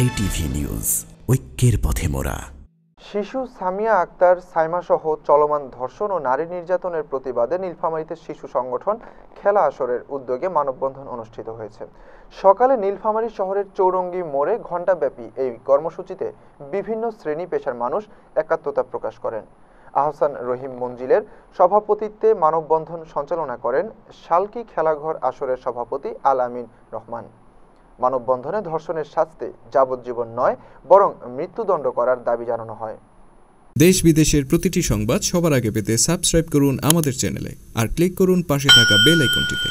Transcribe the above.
JTV news ঐক্যের পথে মোরা শিশু সামিয়া আক্তার সাইমাসহ চলমান ধর্ষণ ও নারী নির্যাতনের প্রতিবাদে নীলফামারীতে শিশু সংগঠন খেলা আসরের উদ্যোগে মানববন্ধন অনুষ্ঠিত হয়েছে সকালে নীলফামারী শহরের চৌরঙ্গি মোড়ে ঘণ্টাব্যাপী এই কর্মসূচিতে বিভিন্ন শ্রেণী পেশার মানুষ একাত্মতা প্রকাশ করেন আহসান রহিম মঞ্জিলের সভাপতিত্বে মানববন্ধন সঞ্চালনা করেন শালকি খেলাঘর আসরের সভাপতি আল আমিন রহমান মানববন্ধনে ধর্ষণের শাস্তি যাবজ্জীবন নয় বরং মৃত্যুদণ্ড করার দাবি জানানো হয় দেশ বিদেশের প্রতিটি সংবাদ সবার আগে পেতে সাবস্ক্রাইব করুন আমাদের চ্যানেলে আর ক্লিক করুন পাশে থাকা বেল আইকনটিতে